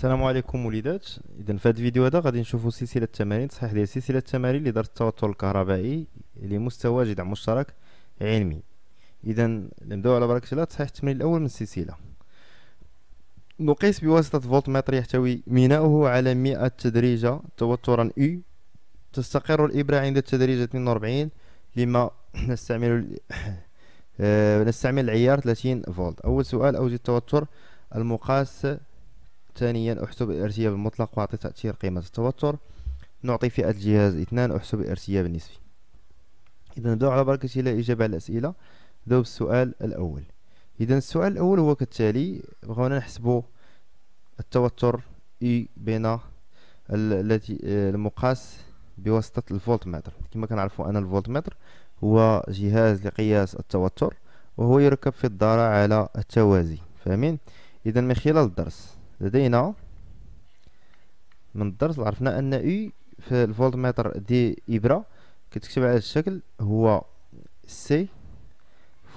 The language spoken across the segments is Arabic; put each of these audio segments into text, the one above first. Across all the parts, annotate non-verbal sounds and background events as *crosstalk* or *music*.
السلام عليكم وليدات اذا في هذا الفيديو هذا غادي نشوفوا سلسله التمارين تصحيح ديال سلسله التمارين لاداره التوتر الكهربائي لمستوى جذع مشترك علمي اذا نبداو على بركه الله تصحيح التمرين الاول من السلسله نقيس بواسطه فولت متر يحتوي ميناؤه على 100 تدريجه توترا اي e. تستقر الابره عند التدريجه 42 لما *coughs* نستعمل *coughs* آه، نستعمل العيار 30 فولت اول سؤال اوجد التوتر المقاس ثانيا أحسب الارتياب المطلق وأعطي تأثير قيمة التوتر نعطي فئة الجهاز اثنان أحسب الارتياب النسبي إذا نبدأ على بركة الله الإجابة على الأسئلة نبداو بالسؤال الأول إذا السؤال الأول هو كالتالي بغونا نحسبو التوتر إي e بين التي آه، المقاس بواسطة الفولت متر كما كنعرفو أن الفولت متر هو جهاز لقياس التوتر وهو يركب في الدارة على التوازي فاهمين إذا من خلال الدرس لدينا من الدرس عرفنا ان اي في الفولتمتر دي ابره كتكتب على الشكل هو سي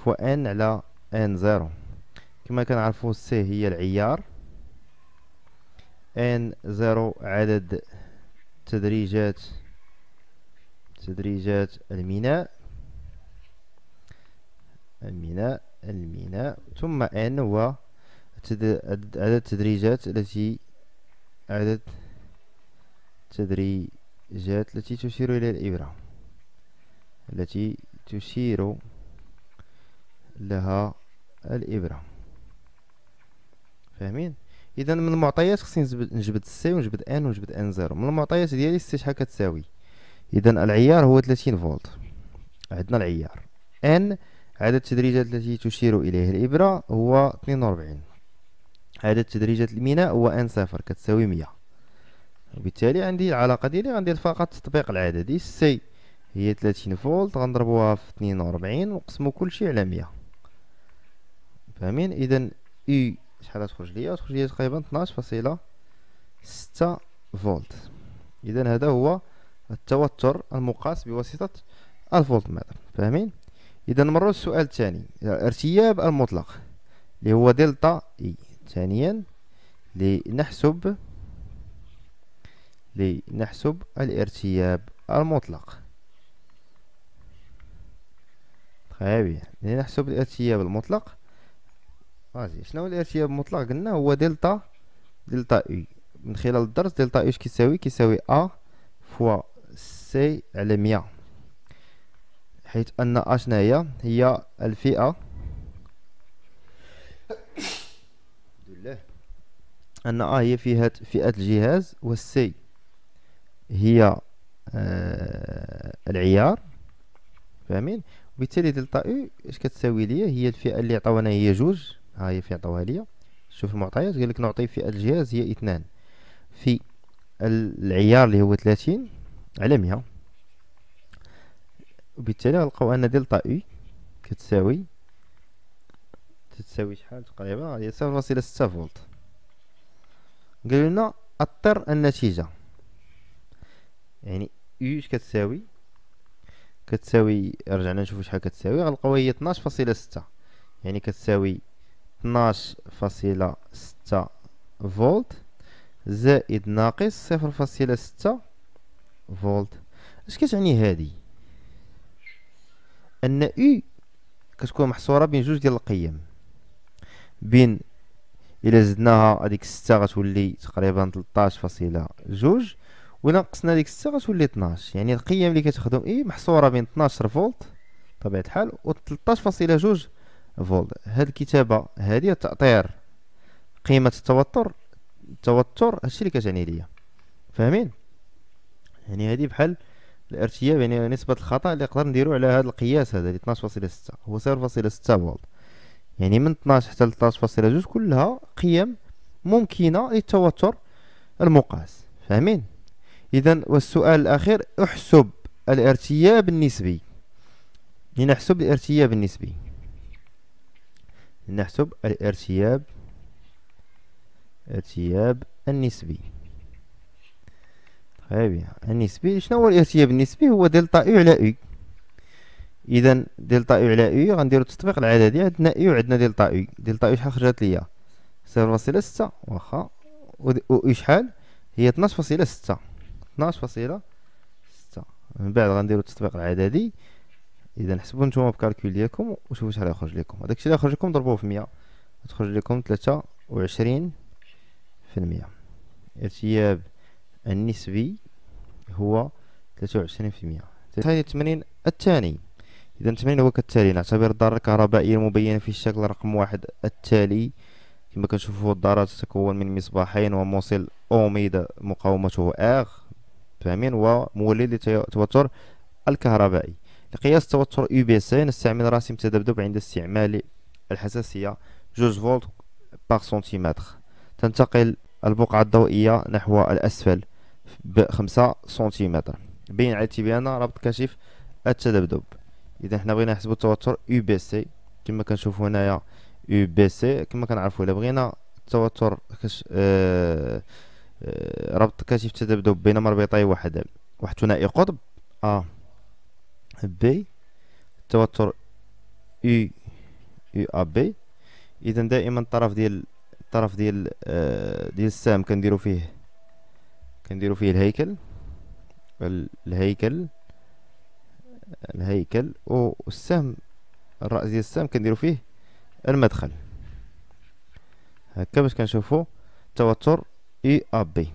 فوا ان على ان زيرو كما كنعرفو سي هي العيار ان زيرو عدد تدريجات تدريجات الميناء الميناء الميناء ثم ان هو عدد التدريجات التي عدد التدريجات التي تشير إلى الإبرة التي تشير لها الإبرة فاهمين إذا من المعطيات خصني نجبد سي ونجبد ان ونجبد ان زيرو من المعطيات ديالي سي شحال كتساوي إذا العيار هو 30 فولت عندنا العيار ان عدد التدريجات التي تشير إليه الإبرة هو 42 عدد تدريجات الميناء هو ان صفر كتساوي مية وبالتالي عندي العلاقة ديالي غندير فقط التطبيق العددي سي هي تلاتين فولت غنضربوها في اثنين وربعين ونقسمو كلشي على مية فاهمين اذا اي شحال تخرج ليا تخرج ليا تقريبا اثناش فاصلة ستة فولت اذا هذا هو التوتر المقاس بواسطة الفولت متر فاهمين اذا نمرو للسؤال الثاني الارتياب المطلق اللي هو دلتا اي e. ثانيا لنحسب لنحسب الارتياب المطلق خابي طيب، لنحسب الارتياب المطلق واجي شنو الارتياب المطلق قلنا هو دلتا دلتا اي من خلال الدرس دلتا اي كيساوي كيساوي ا فوا سي على مية حيث ان اشناهي هي الفئه أن أ هي فيها فئة الجهاز والسي هي آه العيار فاهمين وبالتالي دلتا او اش كتساوي ليا هي الفئه اللي عطاونا هي جوج ها هي فئه عطاوها ليا شوف المعطيات قال لك نعطي فئه الجهاز هي اثنان في العيار اللي هو 30 على 100 وبالتالي غنلقاو ان دلتا او كتساوي تتساوي شحال تقريبا هي 0.6 فولت قالوا لنا اثر النتيجة يعني اش كتساوي كتساوي رجعنا نشوفو شحال كتساوي غنلقاو هي اثناش فاصلة ستة يعني كتساوي اثناش فاصلة ستة فولت زائد ناقص صفر فاصلة ستة فولت اش كتعني هادي ان او كتكون محصورة بين جوج ديال القيم بين الى زدناها هذيك 6 غتولي تقريبا 13.2 وإلا نقصنا ديك 6 غتولي 12 يعني القيم اللي كتخدم اي محصوره بين 12 فولت طبيعة الحال و 13.2 فولت هاد الكتابه هادي تاطير قيمه التوتر التوتر هادشي اللي كتعني ليا فاهمين يعني هادي بحال الارتياب يعني نسبه الخطا اللي نقدر نديرو على هاد القياس هذا 12.6 هو 0.6 فولت يعني من 12 حتى ل 13.2 كلها قيم ممكنه للتوتر المقاس فاهمين اذا والسؤال الاخير احسب الارتياب النسبي لنحسب الارتياب النسبي لنحسب الارتياب الارتياب النسبي طيب يعني النسبي شنو هو الارتياب النسبي هو دلتا اي على اي اذا دلتا او على او غنديرو التطبيق العددي عندنا او عندنا دلتا او دلتا او شحال خرجت ليا صفر فاصلة ستة واخا و شحال هي 12.6 فاصلة ستة فاصلة ستة من بعد غنديرو التطبيق العددي اذا حسبوا نتوما بكالكول ديالكم وشوفوا شحال يخرج لكم هذاك الشيء اللي يخرج لكم ضربوه في مية تخرج لكم 23% وعشرين في المية ارتياب النسبي هو 23% وعشرين في المية التمرين الثاني إذا 8 هو كالتالي نعتبر الدارة الكهربائية المبينة في الشكل رقم واحد التالي كما كنشوفوا الدارة تتكون من مصباحين وموصل أوميدا مقاومته آغ فاهمين ومولد للتوتر الكهربائي لقياس توتر يو بي سي إيه، نستعمل راسم تذبذب عند استعمال الحساسية جوج فولت باغ سنتيمتر تنتقل البقعة الضوئية نحو الأسفل بخمسة سنتيمتر بين على تبيانا ربط كشف التذبذب اذا حنا بغينا نحسبوا التوتر يو بي سي كما كنشوفوا هنايا يو بي سي كما كنعرفوا الا بغينا التوتر كش آه آه ربط كتف تذبذب بين مربطي واحد واحد ثنائي قطب ا آه بي التوتر يو يو ا بي اذا دائما الطرف ديال الطرف ديال آه ديال السهم كنديرو فيه كنديرو فيه الهيكل الهيكل الهيكل والسهم الراس ديال السهم كنديرو فيه المدخل هكا باش كنشوفو توتر اي ا بي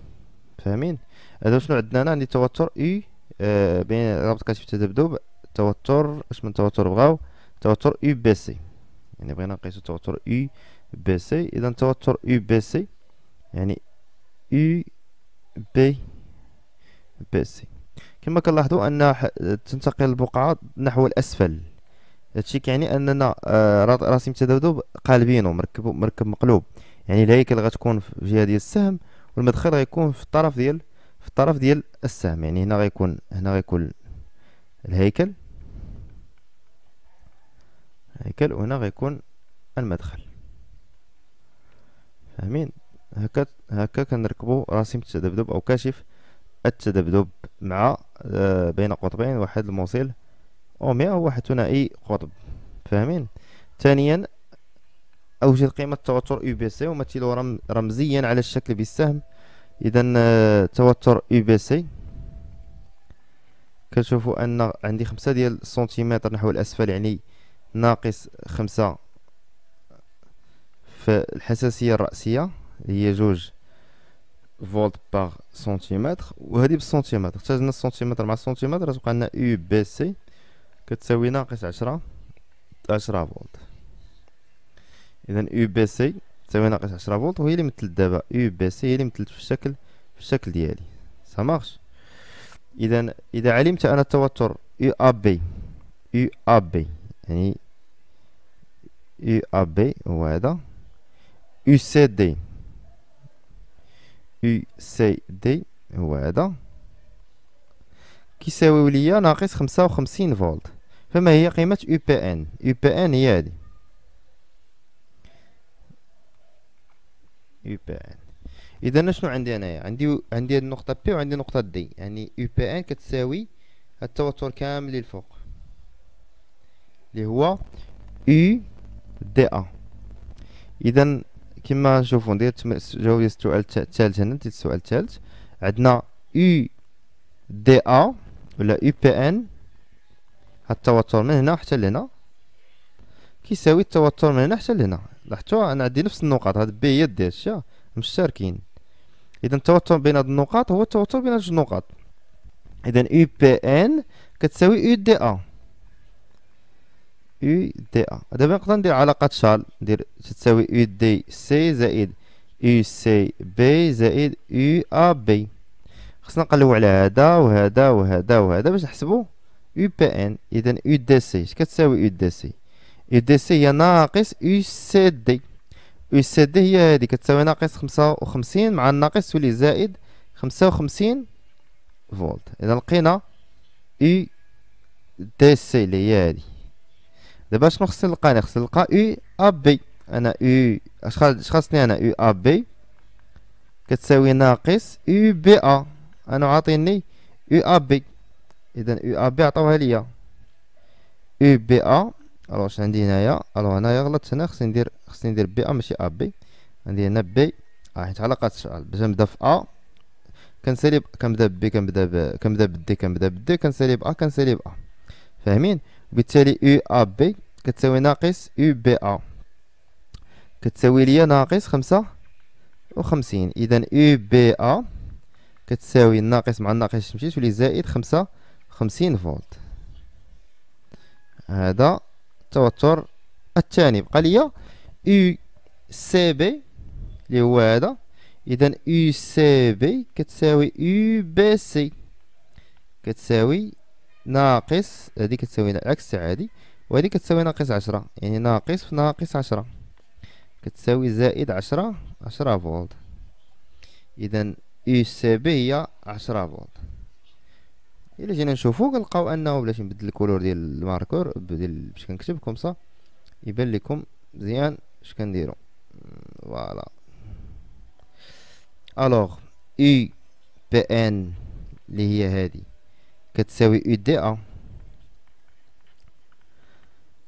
فاهمين هذا شنو عندنا هنا عندي توتر اي آه بين رابط كتف تذبذب توتر اش من توتر بغاو توتر اي بي سي يعني بغينا نقيسو توتر اي بي سي اذا توتر اي بي سي يعني اي بي بي سي كما كنلاحظوا ان تنتقل البقعه نحو الاسفل هادشي كيعني اننا آه، راسم التذبذب قالبينو مركب مركب مقلوب يعني الهيكل غتكون في الجهه ديال السهم والمدخل غيكون في الطرف ديال في الطرف ديال السهم يعني هنا غيكون هنا غيكون الهيكل الهيكل وهنا غيكون المدخل فاهمين هكا هكا كنركبو راسم التذبذب او كاشف التذبذب مع آه، بين قطبين واحد الموصل أوميا هو واحد ثنائي قطب فاهمين ثانيا أوجد قيمة توتر يو بي سي ومثله رم رمزيا على الشكل بالسهم إذا آه، توتر يو بي سي كنشوفوا أن عندي خمسة ديال سنتيمتر نحو الأسفل يعني ناقص خمسة في الحساسية الرأسية هي جوج فولت باغ سنتيمتر وهذه بالسنتيمتر احتاجنا السنتيمتر مع السنتيمتر غتبقى لنا اي بي سي كتساوي ناقص عشرة عشرة فولت اذا اي بي سي تساوي ناقص عشرة فولت وهي اللي مثلت دابا اي بي سي هي اللي مثلت في الشكل في الشكل ديالي سا مارش اذا اذا علمت انا التوتر اي ا بي اي ا بي يعني اي ا بي هو هذا يو سي دي يو سي دي هو هذا كيساويو ليا ناقص خمسة وخمسين فولت فما هي قيمة يو بي ان يو بي ان هي هادي يو بي ان اذا شنو عندي انايا عندي عندي هاد النقطة بي وعندي نقطة دي يعني يو بي ان كتساوي التوتر كامل للفوق اللي هو يو دي ا اذا كما نشوفوا ندير جاوبي السؤال الثالث هنا ندير السؤال الثالث عندنا U دي ا ولا U بي ان التوتر من هنا حتى لهنا كيساوي التوتر من هنا حتى لهنا لاحظتوا انا عندي نفس النقاط هاد بي هي الدال مشتركين اذا التوتر بين هاد النقاط هو التوتر بين هاد النقاط اذا U بي ان كتساوي U دي ا يو دي ا دابا نقدر ندير علاقة شال ندير تساوي يو دي سي زائد يو سي بي زائد يو ا بي خصنا نقلبو على هذا وهذا وهذا وهذا باش نحسبو يو بي ان اذا يو دي سي اش كتساوي يو دي سي يو دي سي هي ناقص يو سي دي يو سي دي هي هادي كتساوي ناقص خمسة وخمسين مع الناقص تولي زائد خمسة وخمسين فولت اذا لقينا يو دي سي اللي هي هادي دابا شنو خصني نلقى انا خصني نلقى او ا بي انا او اش خاصني انا او ا بي كتساوي ناقص او بي ا انا عاطيني او ا بي اذا او ا بي عطاوها ليا او بي ا الوغ واش عندي هنايا الوغ هنايا غلطت هنا خصني ندير خصني ندير بي ا ماشي ا بي عندي هنا بي اه حيت علاقات السؤال باش نبدا في ا كنسالي كنبدا بي كنبدا ب كنبدا بدي كنبدا بدي كنسالي ب ا كنسالي ب ا فاهمين وبالتالي او ا بي كتساوي ناقص او بي ا كتساوي ليا ناقص خمسة وخمسين إذا او بي ا كتساوي الناقص مع الناقص تمشي تولي زائد خمسة وخمسين فولت هذا التوتر الثاني بقى ليا او سي بي اللي هو هذا إذا او سي بي كتساوي او بي سي كتساوي ناقص هذه كتساوي العكس عادي وهذه كتساوي ناقص عشرة يعني ناقص في ناقص عشرة كتساوي زائد عشرة عشرة فولت اذا يو سي بي هي عشرة فولت الا جينا نشوفو كنلقاو انه بلاش نبدل الكولور ديال الماركور ديال باش كنكتب كومسا يبان لكم مزيان اش كنديرو فوالا الوغ اي بي ان اللي هي هذه كتساوي او دي ا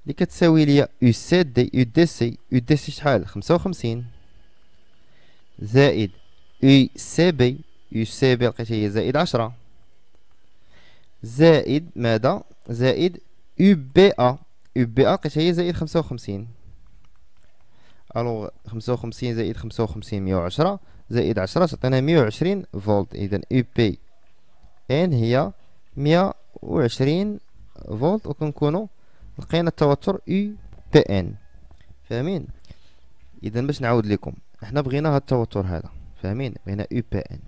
اللي كتساوي ليا او سي دي او دي سي او دي سي شحال 55 وخمسين زائد او سي بي او سي بي لقيتها هي زائد عشرة زائد ماذا زائد او بي ا او بي ا لقيتها هي زائد 55 وخمسين 55 وخمسين زائد 55 وخمسين مية وعشرة زائد عشرة تعطينا مية وعشرين فولت اذا او بي ان هي مية فولت وكنكونوا لقينا التوتر يو بي ان فاهمين اذا باش نعاود لكم احنا بغينا هاد التوتر هذا فاهمين بغينا يو بي ان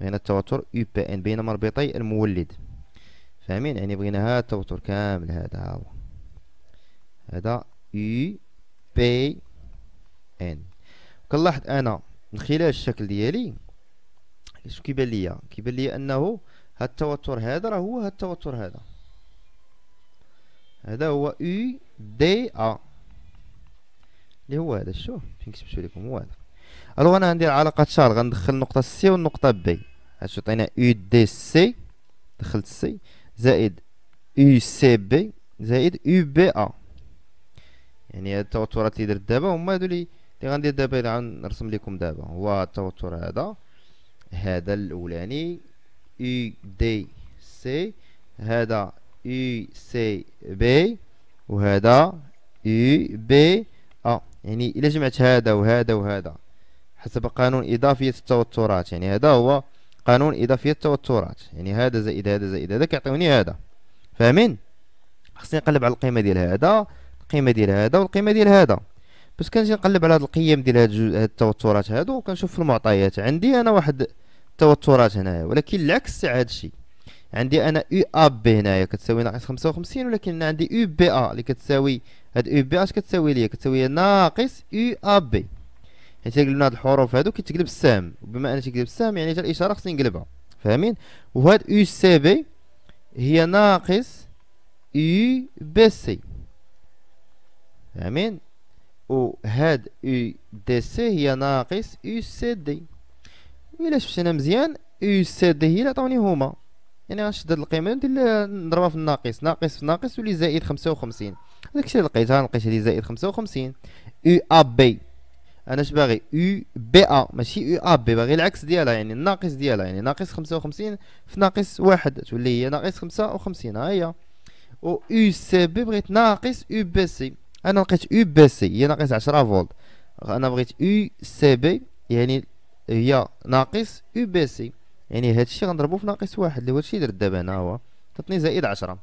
بغينا التوتر يو بي ان بين مربطي المولد فاهمين يعني بغينا هاد التوتر كامل هذا هو هذا يو بي ان كنلاحظ انا من خلال الشكل ديالي كيبان ليا كيبان ليا انه هالتوتر هذا راه هو هالتوتر هذا هذا هو يو دي ا اللي هو هذا شوف فين كتبتو لكم هو هذا الو انا غندير علاقه شارل غندخل نقطة سي والنقطه بي هادشي عطينا يو دي سي دخلت سي زائد يو سي بي زائد يو بي ا يعني هاد التوترات اللي درت دابا هما هادو اللي لي غندير دابا نرسم غنرسم لكم دابا هو التوتر هذا هذا الاولاني اي دي سي هذا اي سي بي وهذا اي بي ا يعني الا جمعت هذا وهذا وهذا حسب قانون اضافيه التوترات يعني هذا هو قانون اضافيه التوترات يعني هذا زائد هذا زائد هذا كيعطيوني هذا فاهمين خصني نقلب على القيمه ديال هذا القيمه ديال هذا والقيمه ديال هذا بس كنجي نقلب على هاد القيم ديال هاد التوترات هادو وكنشوف في المعطيات عندي انا واحد التوترات هنايا ولكن العكس تاع هذا الشيء عندي انا او ا بي هنايا كتساوي ناقص 55 ولكن عندي او بي ا اللي كتساوي هاد او e بي اش كتساوي ليا كتساوي ناقص او ا بي حيت قلبنا هاد الحروف هادو كيتقلب السهم بما ان تيقلب السهم يعني حتى الاشاره خصني نقلبها فاهمين وهاد او سي بي هي ناقص او بي سي فاهمين وهاد او دي سي هي ناقص او سي دي الا شفتنا مزيان او دي هي اللي عطاوني هما يعني غنشد هاد القيمه ندير نضربها في الناقص ناقص في ناقص ولي زائد خمسة وخمسين الشيء اللي لقيتها لقيت هادي زائد خمسة وخمسين ا بي انا اش باغي او بي ا ماشي او ا بي باغي العكس ديالها يعني الناقص ديالها يعني ناقص خمسة وخمسين في ناقص واحد تولي هي ناقص خمسة وخمسين ها هي و او سي بي بغيت ناقص او بي سي انا لقيت او بي سي هي ناقص عشرة فولت انا بغيت او سي بي يعني هي ناقص او بي سي يعني هادشي غنضربو في ناقص واحد اللي هو هادشي درت دابا انا هو تعطيني زائد عشرة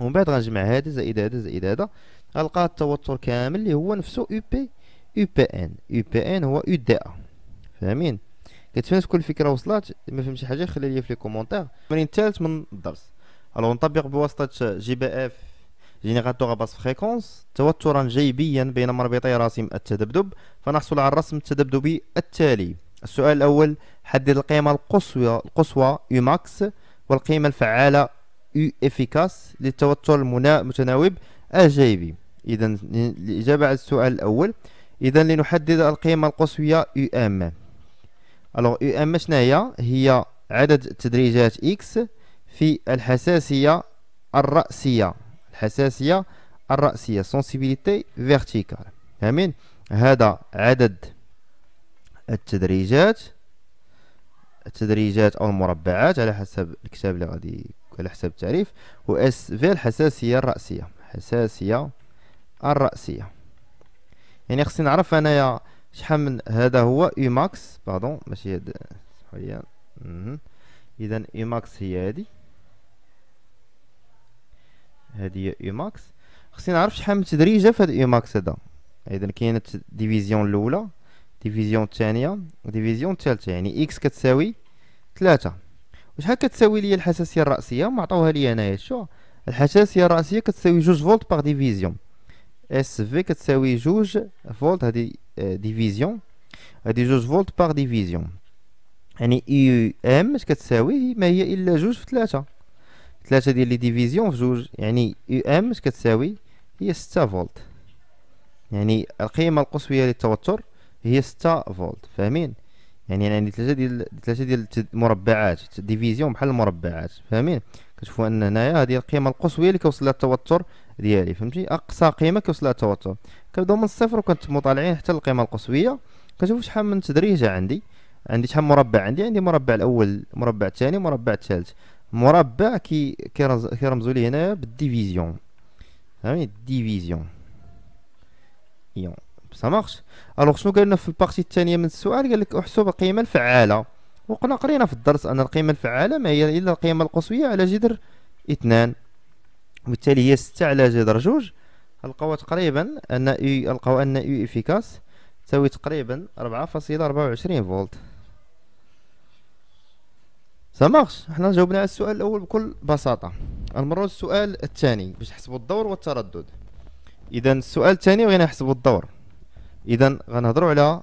ومن بعد غنجمع هذا زائد هذا زائد هذا غنلقى التوتر كامل اللي هو نفسه او بي او بي ان او بي ان هو او دي ا فاهمين كتفهم شكون الفكره وصلات ما فهمتش حاجه خلي لي في لي كومونتير التمرين الثالث من الدرس الو نطبق بواسطه جي بي اف جينيراتور باس فريكونس توترا جيبيا بين مربطي راسم التذبذب فنحصل على الرسم التذبذبي التالي السؤال الأول حدد القيمة القصوى القصوى يو ماكس والقيمة الفعالة يو افيكاس للتوتر المتناوب الجيبي إذا الإجابة على السؤال الأول إذا لنحدد القيمة القصوية يو ام الوغ يو ام هي هي عدد تدريجات اكس في الحساسية الرأسية الحساسية الرأسية sensibilité vertical فاهمين هذا عدد التدريجات التدريجات او المربعات على حسب الكتاب اللي غادي على حسب التعريف و اس في الحساسيه الراسيه الحساسيه الراسيه يعني خصني نعرف انايا شحال من هذا هو اي ماكس باردون ماشي هاد سمحوا لي اذا اي ماكس هي هادي هادي هي اي ماكس خصني نعرف شحال من تدريجه في هاد يو ماكس هذا اذا كاينه الديفيزيون الاولى ديفيزيون الثانيه وديفيزيون الثالثه يعني اكس كتساوي 3 وشحال كتساوي لي الحساسيه الراسيه ما عطاوها لي انايا شو الحساسيه الراسيه كتساوي جوج فولت باغ ديفيزيون اس في كتساوي جوج فولت هادي ديفيزيون آه، هادي جوج فولت باغ ديفيزيون يعني اي e ام اش كتساوي ما هي الا جوج في 3 3 ديال لي ديفيزيون في جوج يعني اي e ام اش كتساوي هي 6 فولت يعني القيمه القصويه للتوتر هي 6 فولت فاهمين يعني انا عندي يعني ثلاثه ديال ثلاثه ديال مربعات ديفيزيون بحال المربعات فاهمين كتشوفوا ان هنايا هذه القيمه القصويه اللي كيوصل لها التوتر ديالي فهمتي اقصى قيمه كيوصل لها التوتر كنبداو من الصفر وكنتمو طالعين حتى القيمه القصويه كنشوف شحال من تدريجه عندي عندي شحال مربع عندي عندي مربع الاول مربع الثاني مربع الثالث مربع كي كيرمزوا لي هنايا بالديفيزيون فهمتي ديفيزيون يون سا مارش الوغ شنو قالنا في البارتي الثانيه من السؤال قال لك احسب القيمه الفعاله وقلنا قرينا في الدرس ان القيمه الفعاله ما هي الا القيمه القصويه على جذر اثنان وبالتالي هي ستة على جذر جوج القوة تقريبا ان اي لقوا ان اي افيكاس تساوي تقريبا ربعة فاصلة ربعة وعشرين فولت سامارش حنا جاوبنا على السؤال الاول بكل بساطه نمروا للسؤال الثاني باش نحسبوا الدور والتردد اذا السؤال الثاني بغينا نحسبو الدور اذا غنهضروا على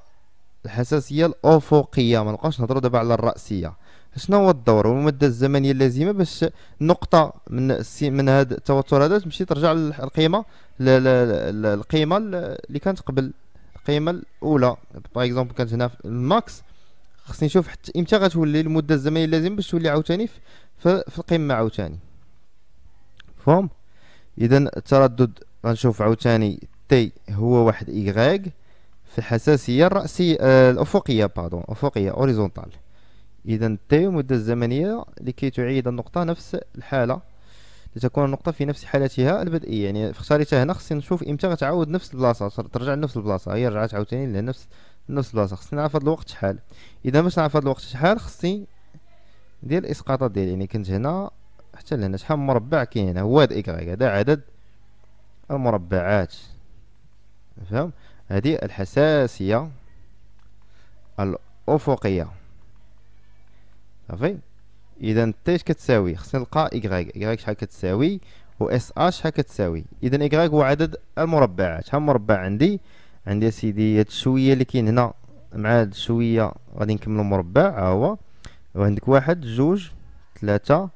الحساسيه الافقيه ما نبقاوش نهضروا دابا على الراسيه شنو هو الدور والمده الزمنيه اللازمه باش نقطه من السي من هذا التوتر هذا تمشي ترجع للقيمه القيمه اللي كانت قبل القيمه الاولى باغ اكزومبل كانت هنا في الماكس خصني نشوف حتى امتى غتولي المده الزمنيه اللازمه باش تولي عاوتاني في, في القمه عاوتاني فهم اذا التردد غنشوف عاوتاني تي هو واحد ايغريك في الحساسية الرأسية آه الأفقية باردون أفقية أوريزونتال إذا تي المده الزمنيه لكي تعيد النقطة نفس الحالة لتكون النقطة في نفس حالتها البدئية يعني اختاريتها هنا خصني نشوف امتى غتعاود نفس البلاصة ترجع لنفس البلاصة هي رجعت عاوتاني لنفس نفس البلاصة خصني نعرف هاد الوقت شحال إذا باش نعرف هاد الوقت شحال خصني ندير الإسقاطات ديالي يعني كنت هنا حتى لهنا شحال مربع كاين هنا هو هاد إكغيك هذا عدد المربعات فهم هذه الحساسية الأفقية صافي إذا تي اش كتساوي خصني نلقى إكغيك إكغيك شحال كتساوي و اس ا شحال كتساوي إذا إكغيك هو عدد المربعات شحال مربع عندي عندي أسيدي سيدي هاد الشوية اللي كاين هنا مع هاد الشوية غادي نكملو مربع ها هو وعندك واحد جوج ثلاثة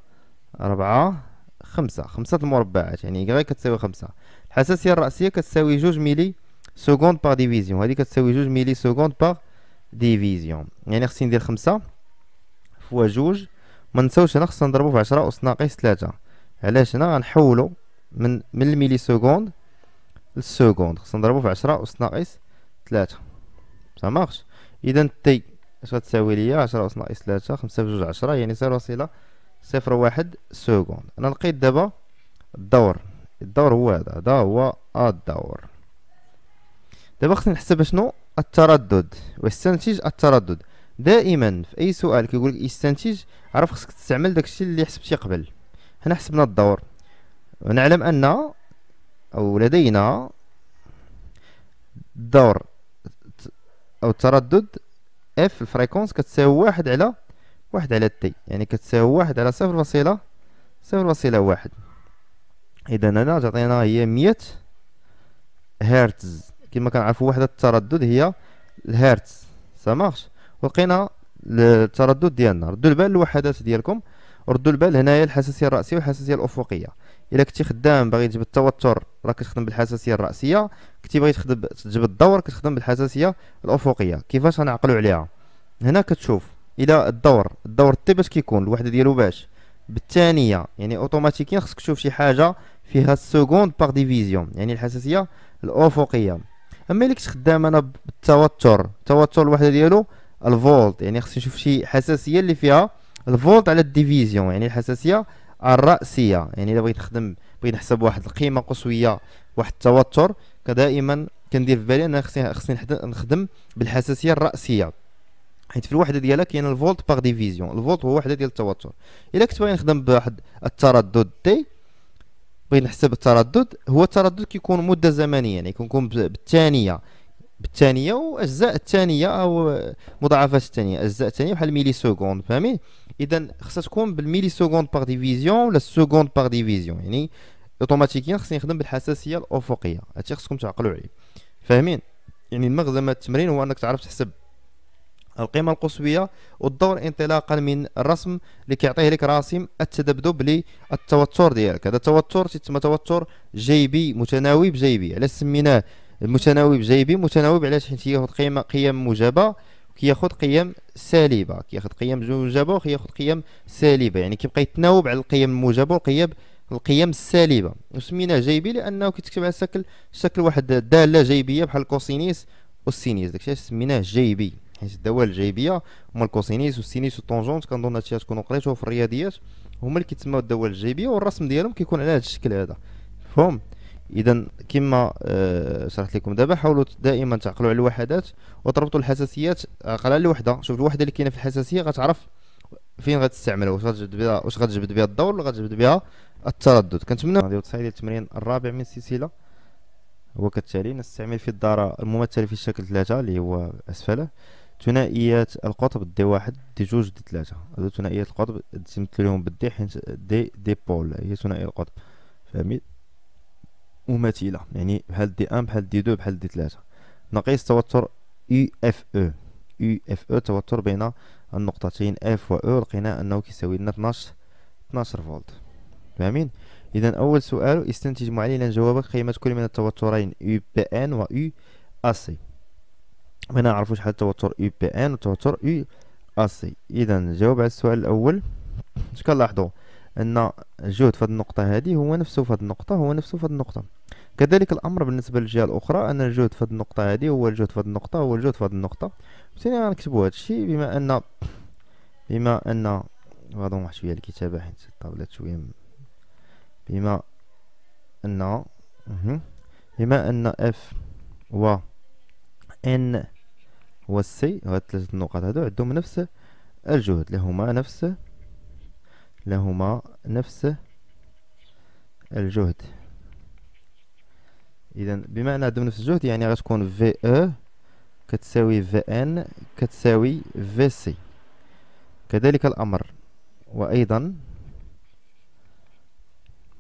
أربعة خمسة خمسة المربعات يعني إكغيك كتساوي خمسة الحساسية الرأسية كتساوي جوج ميلي سكوند بار ديفيزيون هذه كتساوي جوج ميلي سكوند بار ديفيزيون يعني خصني ندير خمسة فوا جوج ما نساوش هنا خصنا نضربو في عشرة أس ناقص تلاتة علاش هنا غنحولو من من الميلي سكوند للسكوند خصنا نضربو في عشرة أس ناقص تلاتة مصافاش إذا تي اش غتساوي ليا عشرة أس ناقص تلاتة خمسة في جوج عشرة يعني صفر صفر واحد سكوند أنا لقيت دابا الدور الدور هو هذا هذا هو الدور دابا خصنا نحسب شنو التردد واستنتج التردد دائما في اي سؤال كيقول لك استنتج عرف خصك تستعمل داكشي اللي حسبتي قبل هنا حسبنا الدور ونعلم ان او لدينا الدور او التردد اف الفريكونس كتساوي واحد على واحد على تي يعني كتساوي واحد على صفر فاصلة صفر فاصلة واحد اذا هنا تعطينا هي مية هرتز كما كنعرفوا وحده التردد هي الهرتز سامارش ولقينا التردد ديالنا ردوا البال للوحدات ديالكم ردوا البال هنايا الحساسيه الراسيه والحساسيه الافقيه الا كنتي خدام باغي تجيب التوتر راه كتخدم بالحساسيه الراسيه كنتي باغي تخدم تجيب الدور كتخدم بالحساسيه الافقيه كيفاش غنعقلوا عليها هنا كتشوف الى الدور الدور الطي باش كيكون الوحده ديالو باش بالثانيه يعني اوتوماتيكيا خصك تشوف شي حاجه فيها السكوند بار ديفيزيون يعني الحساسيه الافقيه اما الا كنت خدام انا بالتوتر التوتر الوحده ديالو الفولت يعني خصني نشوف شي حساسيه اللي فيها الفولت على الديفيزيون يعني الحساسيه الراسيه يعني الا بغيت نخدم بغيت نحسب واحد القيمه قصويه واحد التوتر كدائما كندير في بالي انا خصني خصني نخدم بالحساسيه الراسيه حيت في الوحده ديالها كاين الفولت باغ ديفيزيون الفولت هو وحده ديال التوتر الا كنت باغي نخدم بواحد التردد تي بغينا نحسب التردد هو التردد كيكون مده زمنيه يعني كنكون بالثانيه بالثانيه واجزاء الثانيه او مضاعفات الثانيه اجزاء الثانيه بحال ميلي سكوند فهمي اذا خصها تكون بالميلي سكوند باغ ديفيزيون ولا السكوند باغ ديفيزيون يعني اوتوماتيكيا خصني نخدم بالحساسيه الافقيه هادشي خصكم تعقلوا عليه فاهمين يعني المغزى من التمرين هو انك تعرف تحسب القيمة القصوية والدور انطلاقا من الرسم اللي كيعطيه لك راسم التذبذب للتوتر ديالك هذا التوتر تسمى توتر جيبي متناوب جيبي علاش سميناه المتناوب جيبي متناوب علاش حيت كياخد قيمة قيم موجبة وكياخد قيم سالبة كياخد قيم موجبة وكياخد قيم سالبة يعني كيبقى يتناوب على القيم الموجبة والقيم القيم السالبه وسميناه جيبي لانه كيتكتب على شكل شكل واحد الداله جيبيه بحال الكوسينيس والسينيس داكشي علاش سميناه جيبي حيت الدوال الجايبيه هما الكوسينيس والسينيس والطونجونت كنظن هادشي تكونوا قريتوه في الرياضيات هما اللي كيتسموا الدوال الجايبيه والرسم ديالهم كيكون على هذا الشكل هذا فهم اذا كما آه، شرحت لكم دابا حاولوا دائما تعقلوا على الوحدات وتربطوا الحساسيات على الوحده شوف الوحده اللي كاينه في الحساسيه غتعرف فين غتستعملها واش غتجبد بها واش غتجبد بها الدور ولا غتجبد بها التردد كنتمنى هذه التصعيد ديال التمرين الرابع من السلسله هو كالتالي نستعمل في الدارة الممثلة في الشكل 3 اللي هو أسفله ثنائيات القطب دي واحد دي جوج دي ثلاثة هادو ثنائيات القطب تمثل لهم بالدي حيت دي دي بول هي ثنائي القطب فهمي مماثلة يعني بحال دي ان بحال دي دو بحال دي ثلاثة نقيس توتر يو اف او يو اف او توتر بين النقطتين اف و او e. لقينا انه كيساوي لنا 12 12 فولت فاهمين اذا اول سؤال استنتج معلنا جوابك قيمة كل من التوترين يو بي ان و يو اسي ما نعرفوش شحال توتر اي بي ان وتوتر اي اسي اذا نجاوب على السؤال الاول اش كنلاحظوا ان الجهد في هذه النقطه هذه هو نفسه في هذه النقطه هو نفسه في هذه النقطه كذلك الامر بالنسبه للجهه الاخرى ان الجهد في هذه النقطه هذه هو الجهد في هذه النقطه هو الجهد في هذه النقطه ثاني غنكتبوا هذا الشيء بما ان بما ان غادي نوضح شويه الكتابه حيت الطابله شويه بما ان بما ان اف و ان هو السي هاد ثلاثة النقط هادو عندهم نفس الجهد لهما نفس لهما نفس الجهد اذا بمعنى عندهم نفس الجهد يعني غتكون في او e كتساوي في ان كتساوي في سي كذلك الامر وايضا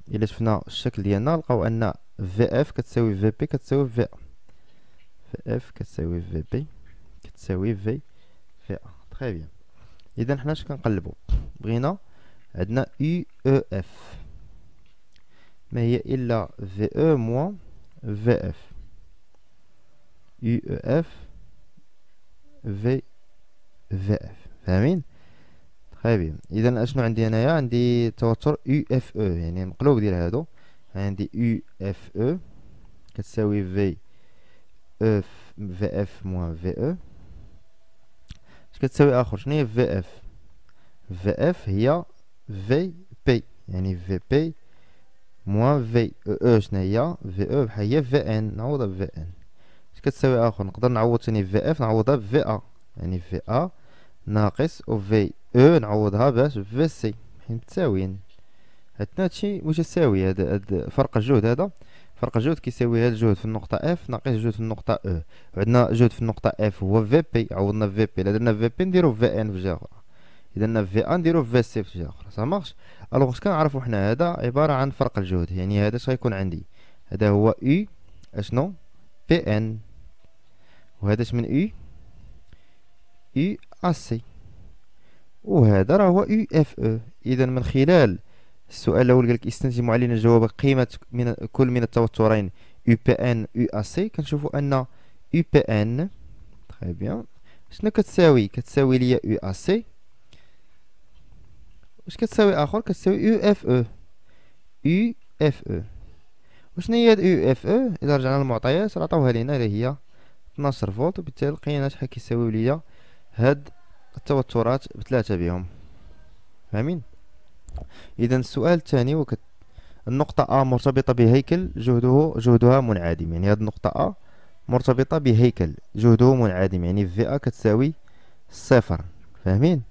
الا شفنا الشكل ديالنا لقاو ان في اف كتساوي في بي كتساوي في في اف كتساوي في بي كتساوي في في ا تري بيان اذا حنا اش كنقلبوا بغينا عندنا اي او اف ما هي الا في او موان في اف اي او اف في في اف فاهمين تري بيان اذا اشنو عندي انايا عندي توتر اي اف او e. يعني مقلوب ديال هادو عندي اي اف او كتساوي في اف في اف موان في او كتساوي اخر شنو هي في اف في اف هي في بي يعني في بي موان في او شنو هي في او e بحال هي في ان نعوضها بفي ان اش كتساوي اخر نقدر نعوض ثاني في اف نعوضها بفي ا يعني في ا ناقص او في او نعوضها باش في سي حيت متساويين هاد هادشي واش تساوي هاد فرق الجهد هذا فرق الجهد كيساوي هذا الجهد في النقطة اف ناقص جهد في النقطة او e. وعندنا جهد في النقطة اف هو في بي عوضنا في بي الا درنا في بي نديرو في ان في جهة اخرى اذا درنا في ان نديرو في سي في جهة اخرى صا مارش الوغ كنعرفو حنا هذا عبارة عن فرق الجهد يعني هذا اش غيكون عندي هذا هو اي e. اشنو بي ان اش من اي اي اسي وهذا راه هو يو اف او اذا من خلال السؤال الاول قالك استنتجوا علينا جواب قيمه من كل من التوترين يو بي ان يو ا سي كنشوفوا ان يو بي ان تري بيان شنو كتساوي كتساوي ليا يو ا سي واش كتساوي اخر كتساوي يو اف او يو اف او وشنو هي يو اف او اذا رجعنا للمعطيات راه عطاوها لينا اللي هي 12 فولت وبالتالي لقينا شحال كيساويو ليا هاد التوترات بثلاثه بهم فاهمين اذا السؤال الثاني وكت النقطة أ مرتبطة بهيكل جهده جهدها منعدم يعني هاد النقطة أ مرتبطة بهيكل جهده منعدم يعني في أ كتساوي صفر فاهمين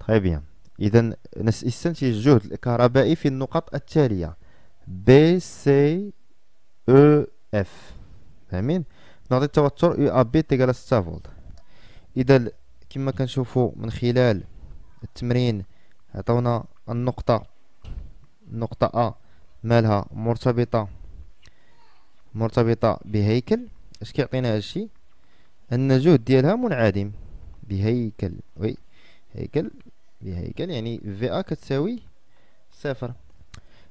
تخي طيب، بيان اذا نستنتج الجهد الكهربائي في النقط التالية ب س أو إف فاهمين نعطي التوتر أو e أ بي تيكال ستة فولت اذا كما كنشوفو من خلال التمرين عطاونا النقطة النقطة أ مالها مرتبطة مرتبطة بهيكل اش كيعطينا هادشي أن جهد ديالها منعدم بهيكل وي هيكل بهيكل يعني في أ كتساوي صفر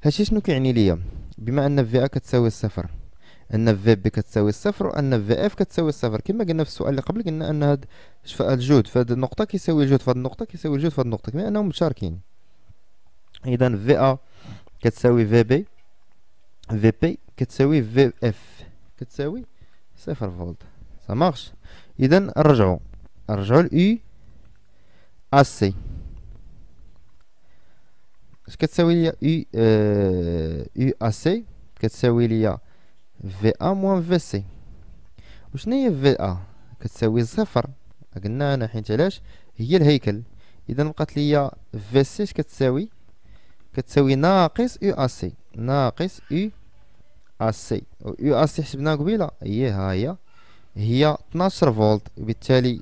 هادشي شنو كيعني ليا بما أن في أ كتساوي صفر ان في بي كتساوي صفر وان في اف كتساوي صفر كما قلنا في السؤال اللي قبل قلنا ان هاد الجهد في هاد النقطه كيساوي الجهد في هاد النقطه كيساوي الجهد في هاد النقطه كما انهم متشاركين اذا في ا كتساوي في بي في بي كتساوي في اف كتساوي صفر فولت سا مارش اذا نرجعوا نرجعوا ل اي ا سي اش كتساوي ليا اي اي ا سي كتساوي ليا في ا موان في سي وشنو هي في ا كتساوي صفر قلنا انا حيت علاش هي الهيكل اذا بقات ليا في سي اش كتساوي كتساوي ناقص يو ا ناقص يو ا و يو ا حسبناها قبيله هي ها هي هي 12 فولت بالتالي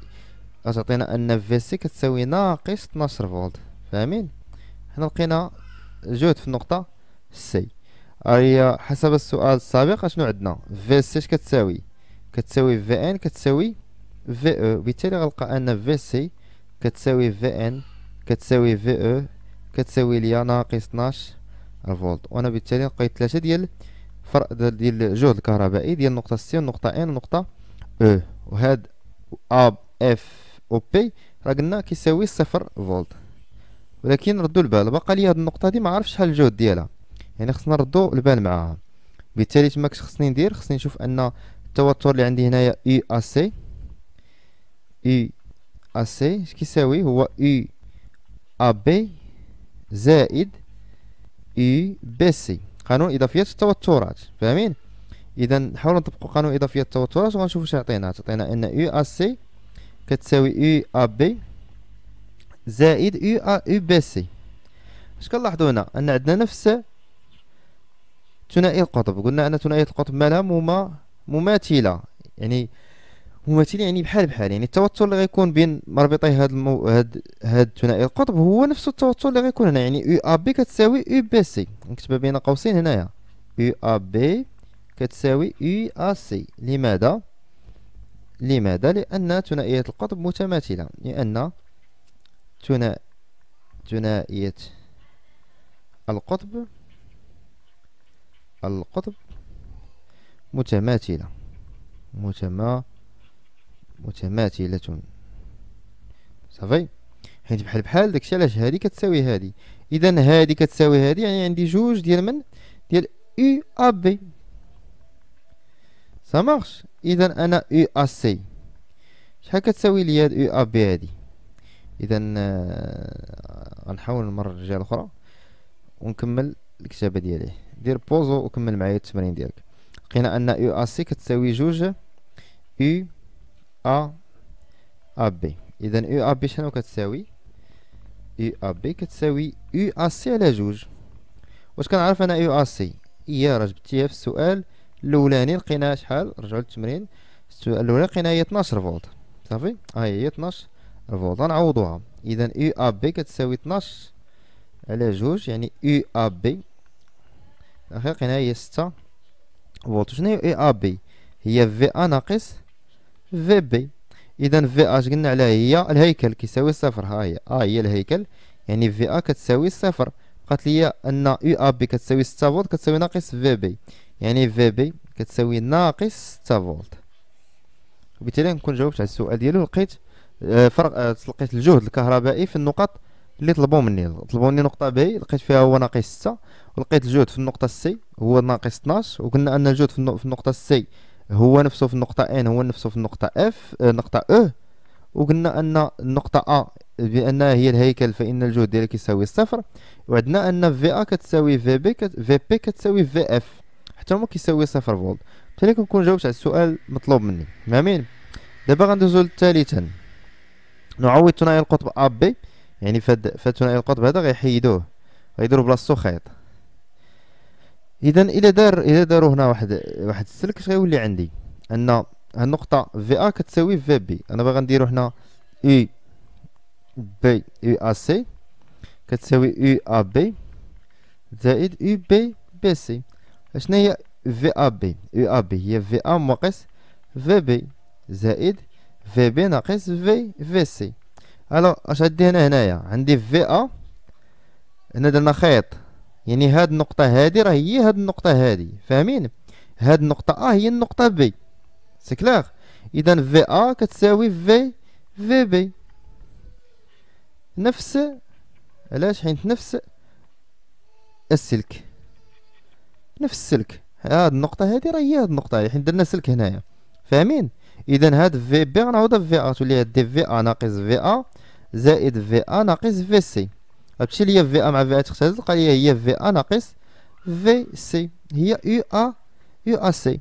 غتعطينا ان في سي كتساوي ناقص 12 فولت فاهمين حنا لقينا جهد في النقطه سي اي حسب السؤال السابق اشنو عندنا في سي اش كتساوي كتساوي في ان كتساوي في او e. بالتالي غنلقى ان في سي كتساوي في ان كتساوي في او e كتساوي ليا ناقص 12 فولت وانا بالتالي لقيت ثلاثه ديال فرق ديال الجهد الكهربائي ديال النقطه سي والنقطه ان والنقطه او وهاد اب اف او بي راه قلنا كيساوي صفر فولت ولكن ردوا البال باقا لي هاد النقطه دي ما عرفتش شحال الجهد ديالها يعني خصنا نردوا البال معاها بالتالي تما كش خصني ندير خصني نشوف ان التوتر اللي عندي هنايا اي ا سي اي ا سي كيساوي هو اي ا بي زائد اي بي سي قانون اضافيه التوترات فاهمين اذا نحاولوا نطبقوا قانون اضافيه التوترات وغنشوفوا واش يعطينا تعطينا ان اي ا سي كتساوي اي ا بي زائد اي ا اي بي سي اش كنلاحظوا هنا ان عندنا نفس ثنائي القطب قلنا ان ثنائيه القطب مالها مما مماثله يعني مماثلين يعني بحال بحال يعني التوتر اللي غيكون بين مربطي هاد المو... هاد هاد ثنائي القطب هو نفس التوتر اللي غيكون هنا يعني او ا بي كتساوي او بي سي نكتبها بين قوسين هنايا او ا بي كتساوي او ا سي لماذا لماذا لان ثنائيه القطب متماثله لان ثنا ثنائيه القطب القطب متماثله متماثله متماثلة صافي حيت بحال بحال داكشي علاش هادي كتساوي هادي اذا هادي كتساوي هادي يعني عندي جوج ديال من ديال يو ا بي سا مارش اذا انا يو ا سي شحال كتساوي لي هاد يو ا بي هادي اذا آه، غنحاول المره الجايه الاخرى ونكمل الكتابه ديالي دير بوزو وكمل معايا التمرين ديالك لقينا ان يو ا سي كتساوي جوج يو أ بي إذا أو أ بي شنو كتساوي أو أ بي كتساوي أو أ سي على جوج واش كنعرف أنا أو أ سي هي راه جبتيها في السؤال الأولاني لقيناها شحال رجعوا للتمرين السؤال الأولاني لقينا هي 12 فولت صافي ها هي 12 فولت غنعوضوها إذا أو أ بي كتساوي 12 على جوج يعني أو أ بي أخي لقيناها هي 6 فولت شنو هي أو أ بي هي في أ ناقص في بي اذا في اش قلنا عليها هي الهيكل كيساوي صفر ها هي ا آه، هي الهيكل يعني في ا كتساوي صفر قالت لي ان يو ا بي كتساوي 6 فولت كتساوي ناقص في بي يعني في بي كتساوي ناقص 6 فولت وبالتالي نكون جاوبت على السؤال ديالو لقيت آه، فرق آه، لقيت الجهد الكهربائي في النقط اللي طلبوا مني طلبوا مني نقطه بي لقيت فيها هو ناقص 6 ولقيت الجهد في النقطه سي هو ناقص 12 وقلنا ان الجهد في النقطه سي هو نفسه في النقطة N هو نفسه في النقطة اف آه، نقطة او e. وقلنا ان النقطة ا بانها هي الهيكل فان الجهد ديالها كيساوي صفر وعندنا ان في ا كتساوي في بي كت VP كتساوي في اف حتى هما كيساوي صفر فولت بالتالي كنكون جاوبت على السؤال مطلوب مني فهمين دابا غندوزو للثالثا نعوض ثنائي القطب ا بي يعني فهاد ثنائي القطب هذا غيحيدوه غيديرو بلاصتو خيط اذا الى دار الى داروا هنا واحد واحد السلك اش غيولي عندي ان النقطه في ا كتساوي في بي انا باغي نديرو هنا اي بي اي ا سي كتساوي اي ا بي زائد اي بي بي سي اشنا هي في ا بي اي ا بي هي في ا ناقص في بي زائد في بي ناقص في في سي الو اش عندي هنا هنايا عندي في ا هنا درنا خيط يعني هاد النقطة هادي راه هي هاد النقطة هادي فاهمين هاد النقطة ا آه هي النقطة بي سي كليغ اذا في ا كتساوي في في بي نفس علاش حيت نفس السلك نفس السلك هاد النقطة هادي راه هي هاد النقطة هادي حيت درنا سلك هنايا فاهمين اذا هاد في بي غنعوضها في ا تولي هاد دي في ا ناقص في ا زائد في ا ناقص في سي غتمشي ليا في ا مع في ا تختزل تلقى ليا هي في ا ناقص في سي هي يو ا يو ا سي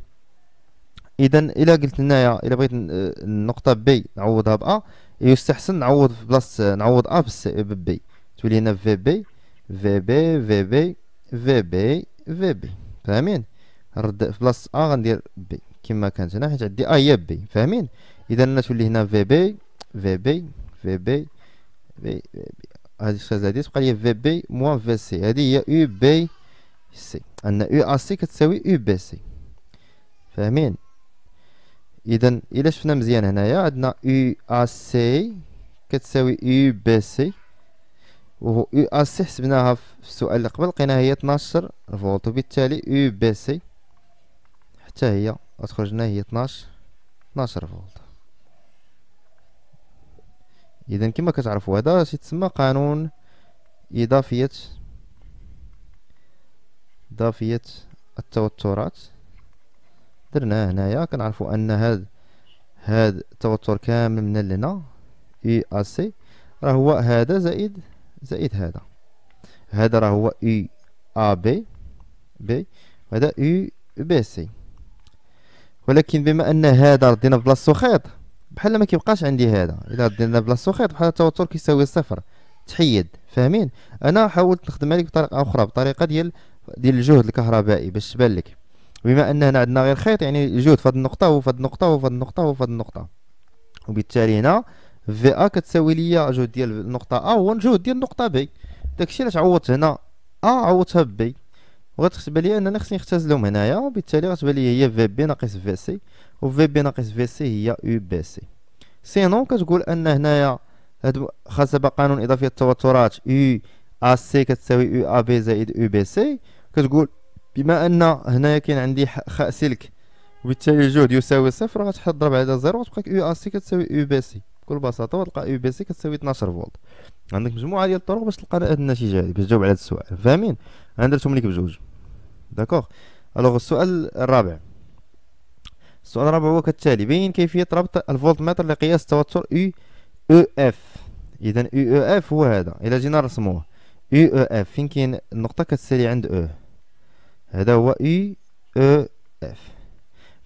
اذا الا قلت لنايا الا بغيت النقطه بي نعوضها ب ا يستحسن نعوض في بلاصه نعوض ا ببي تولي هنا في بي في بي في بي في بي في بي فاهمين نرد في بلاصه ا غندير بي كما كانت هنا حيت عندي ا هي بي فاهمين اذا تولي هنا في بي في بي في بي في بي, في بي. هذه الشاز هذه تبقى لي في بي موان في سي هذه هي او بي سي ان او ا سي كتساوي او بي سي فاهمين اذا الا شفنا مزيان هنايا عندنا او ا سي كتساوي او بي سي و او ا سي حسبناها في السؤال اللي قبل لقيناها هي 12 فولت وبالتالي او بي سي حتى هي تخرجنا هي 12 12 فولت اذا كما كتعرفوا هذا تيتسمى قانون اضافيه اضافيه التوترات درناه هنايا كنعرفوا ان هاد هاد التوتر كامل من لنا اي ا سي راه هو هذا زائد زائد هذا هذا راه هو اي ا بي بي وهذا اي بي سي ولكن بما ان هذا ردينا في بلاصتو خيط بحال ما كيبقاش عندي هذا الا درنا بلاصتو خيط بحال التوتر كيساوي صفر تحيد فاهمين انا حاولت نخدم عليك بطريقه اخرى بطريقه ديال ديال الجهد الكهربائي باش تبان لك بما ان هنا عندنا غير خيط يعني الجهد في هذه النقطه وفي هذه النقطه وفي هذه النقطه وفي هذه النقطه وبالتالي هنا في ا كتساوي ليا جهد ديال النقطه ا هو الجهد ديال النقطه بي داكشي علاش عوضت هنا ا عوضتها بي وغتبان لي انني خصني نختزلهم هنايا وبالتالي غتبان لي هي في بي ناقص في سي في بي ناقص في سي هي يو بي سي سينو كتقول ان هنايا هاد خاصة بقانون اضافية التوترات يو ا سي كتساوي يو ا بي زائد يو بي سي كتقول بما ان هنايا كاين عندي خاء سلك وبالتالي الجهد يساوي صفر غتحط ضرب على زيرو غتبقى يو ا سي كتساوي يو بي سي بكل بساطه غتلقى يو بي سي كتساوي 12 فولت عندك مجموعه ديال الطرق باش تلقى هاد النتيجه هادي باش تجاوب على هاد السؤال فاهمين انا درتهم لك بجوج داكوغ الوغ السؤال الرابع السؤال الرابع هو كالتالي بين كيفية ربط الفولت متر لقياس توتر U او اف اذا U او اف هو هذا الى جينا نرسموه U او اف فين كاين النقطة كتسالي عند او هذا هو U او اف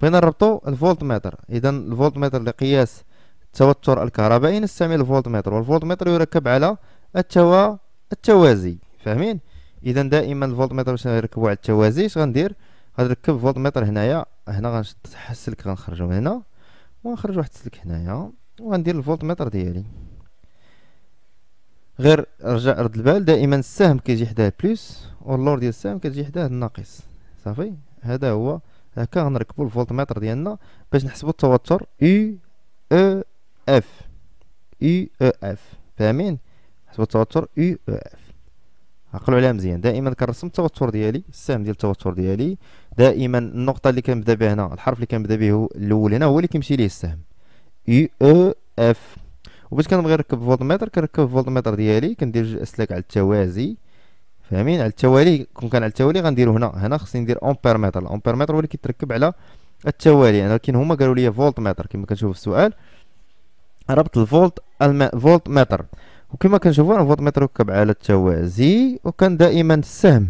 بغينا نربطو الفولت متر اذا الفولت متر لقياس التوتر الكهربائي نستعمل الفولت متر والفولت متر يركب على التوا التوازي فاهمين اذا دائما الفولت متر باش نركبو على التوازي اش غندير غنركب متر هنايا هنا غنشد السلك غنخرجو من هنا ونخرج واحد السلك هنايا وغندير متر ديالي غير رجع رد البال دائما السهم كيجي حداه بلس واللور ديال السهم كتجي حداه الناقص صافي هذا هو هكا غنركبو متر ديالنا باش نحسبو التوتر اي او اف يو او اف فاهمين نحسبو التوتر اي او اف عقلوا عليها مزيان دائما كنرسم التوتر ديالي السهم ديال التوتر ديالي دائما النقطه اللي كنبدا بها هنا الحرف اللي كنبدا به هو الاول هنا هو اللي كيمشي ليه السهم يو او اف وباش كنبغي نركب متر كنركب متر ديالي كندير جوج اسلاك على التوازي فاهمين على التوالي كون كان على التوالي غنديرو هنا هنا خصني ندير امبير متر الامبير متر هو اللي كيتركب على التوالي انا يعني ولكن هما قالوا لي فولت متر كما كنشوف في السؤال ربط الفولت الم... فولت متر وكما كنشوفوا الفولت متر ركب على التوازي وكان دائما السهم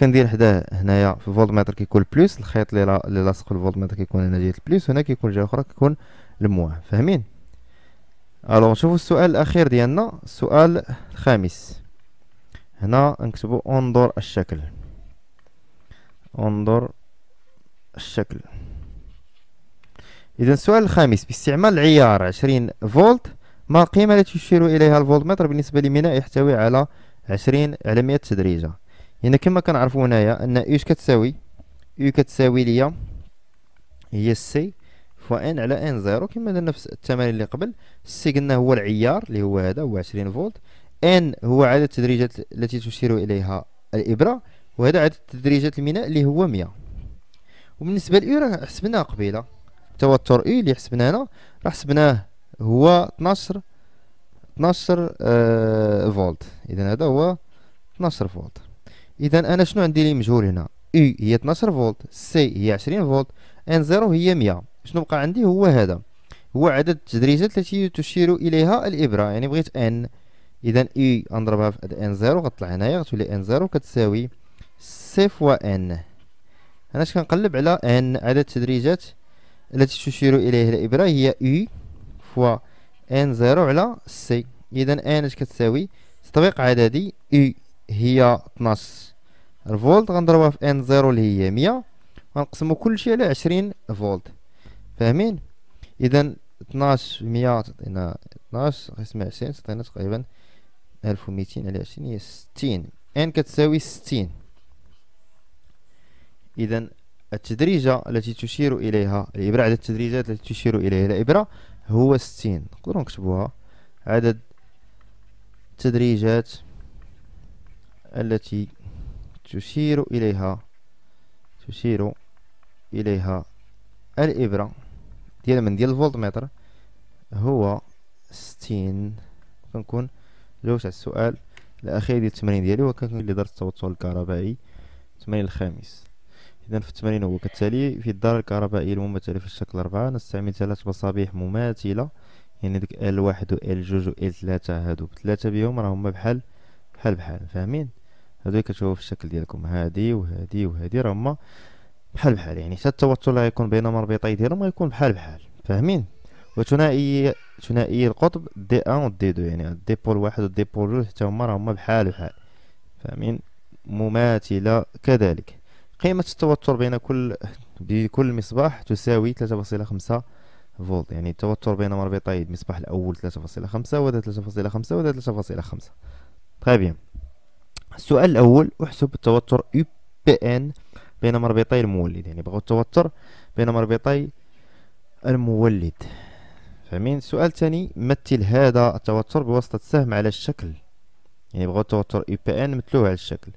كندير حداه هنايا في الفولتمتر كيكون البلوس الخيط اللي اللي لاصق في الفولتمتر كيكون هنا جهه البلوس هنا كيكون جهه اخرى كيكون الموان فاهمين الوغ نشوفوا السؤال الاخير ديالنا السؤال الخامس هنا نكتبوا انظر الشكل انظر الشكل اذا السؤال الخامس باستعمال العيار عشرين فولت ما القيمه التي تشير اليها الفولتمتر بالنسبه لميناء يحتوي على عشرين على مئة تدريجه هنا يعني كما كنعرفوا هنايا ان اش كتساوي يو كتساوي ليا هي سي فوا ان على ان زيرو كما درنا في التمارين اللي قبل سي قلنا هو العيار اللي هو هذا هو 20 فولت ان هو عدد التدريجات التي تشير اليها الابره وهذا عدد التدريجات الميناء اللي هو 100 وبالنسبه لإي راه حسبناه قبيله توتر اي اللي حسبناه هنا راه حسبناه هو 12 12 آه فولت اذا هذا هو 12 فولت اذا انا شنو عندي لي مجهول هنا اي هي 12 فولت سي هي 20 فولت ان زيرو هي 100 شنو بقى عندي هو هذا هو عدد التدريجات التي تشير اليها الابره يعني بغيت ان اذا اي نضربها في ان زيرو غتطلع هنايا غتولي ان زيرو كتساوي سي فوا ان انا اش كنقلب على ان عدد التدريجات التي تشير اليها الابره هي اي فوا ان زيرو على سي اذا ان اش كتساوي تطبيق عددي اي هي 12 الفولت غنضربها في ان زيرو اللي هي مية غنقسمو كلشي على عشرين فولت فاهمين اذا طناش في مية تعطينا طناش قسم عشرين تعطينا تقريبا ألف وميتين على عشرين هي ستين ان كتساوي ستين اذا التدريجة التي تشير اليها الابرة عدد التدريجات التي تشير اليها الابرة هو ستين نقدرو نكتبوها عدد التدريجات التي تشير إليها تشير إليها الإبرة ديال من ديال الفولتمتر هو ستين كنكون جاوبت على السؤال الأخير ديال التمرين ديالي وكنكون اللي درت التوتر الكهربائي التمرين الخامس إذا في التمرين هو كالتالي في الدارة الكهربائية الممثلة في الشكل أربعة نستعمل ثلاث مصابيح مماثلة يعني ديك ال واحد و ال جوج و ال ثلاثة هادو بثلاثة بيهم راهما بحال بحال بحال فاهمين هادو كتشوفو في الشكل ديالكم هادي وهادي وهادي راه هما بحال بحال يعني حتى التوتر اللي غيكون بين مربطي ديالهم غيكون بحال بحال فاهمين وثنائي ثنائي القطب دي 1 ودي دو 2 يعني دي بول واحد ودي بول جوج حتى هما راهما بحال بحال فاهمين مماثلة كذلك قيمة التوتر بين كل بكل مصباح تساوي 3.5 فولت يعني التوتر بين مربطي المصباح الأول 3.5 وهذا 3.5 وهذا 3.5 تري بيان السؤال الأول احسب التوتر يو بي ان بين مربطي المولد يعني بغاو التوتر بين مربطي المولد فاهمين السؤال الثاني مثل هذا التوتر بواسطة السهم على الشكل يعني بغاو التوتر يو بي ان مثلوه على الشكل